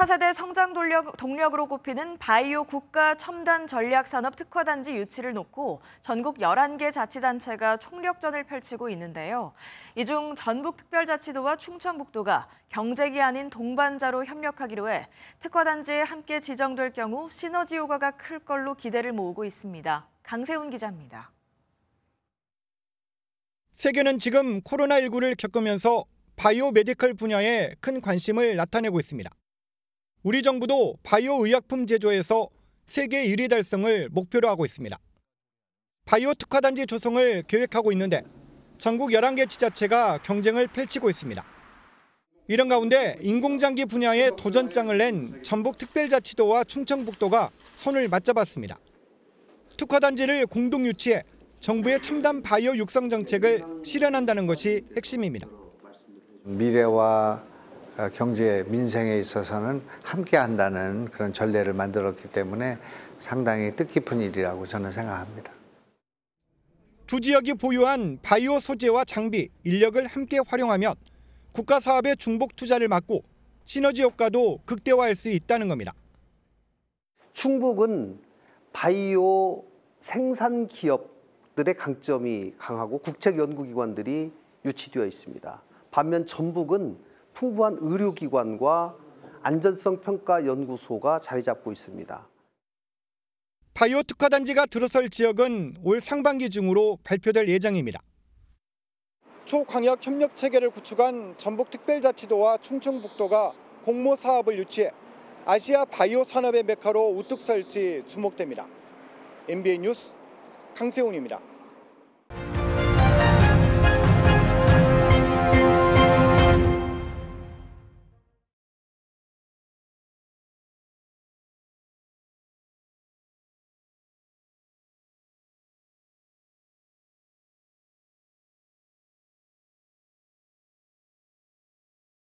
차세대 성장 동력, 동력으로 꼽히는 바이오 국가 첨단 전략산업 특화단지 유치를 놓고 전국 11개 자치단체가 총력전을 펼치고 있는데요. 이 중 전북특별자치도와 충청북도가 경쟁이 아닌 동반자로 협력하기로 해 특화단지에 함께 지정될 경우 시너지 효과가 클 걸로 기대를 모으고 있습니다. 강세훈 기자입니다. 세계는 지금 코로나19를 겪으면서 바이오 메디컬 분야에 큰 관심을 나타내고 있습니다. 우리 정부도 바이오 의약품 제조에서 세계 1위 달성을 목표로 하고 있습니다. 바이오 특화단지 조성을 계획하고 있는데 전국 11개 지자체가 경쟁을 펼치고 있습니다. 이런 가운데 인공장기 분야에 도전장을 낸 전북특별자치도와 충청북도가 손을 맞잡았습니다. 특화단지를 공동 유치해 정부의 첨단 바이오 육성 정책을 실현한다는 것이 핵심입니다. 미래와 어, 경제 민생에 있어서는 함께 한다는 그런 전례를 만들었기 때문에 상당히 뜻깊은 일이라고 저는 생각합니다. 두 지역이 보유한 바이오 소재와 장비, 인력을 함께 활용하면 국가 사업의 중복 투자를 막고 시너지 효과도 극대화할 수 있다는 겁니다. 충북은 바이오 생산 기업들의 강점이 강하고 국책 연구기관들이 유치되어 있습니다. 반면 전북은 풍부한 의료기관과 안전성 평가 연구소가 자리 잡고 있습니다. 바이오 특화 단지가 들어설 지역은 올 상반기 중으로 발표될 예정입니다. 초광역 협력 체계를 구축한 전북특별자치도와 충청북도가 공모 사업을 유치해 아시아 바이오 산업의 메카로 우뚝 설지 주목됩니다. MBN 뉴스 강세훈입니다.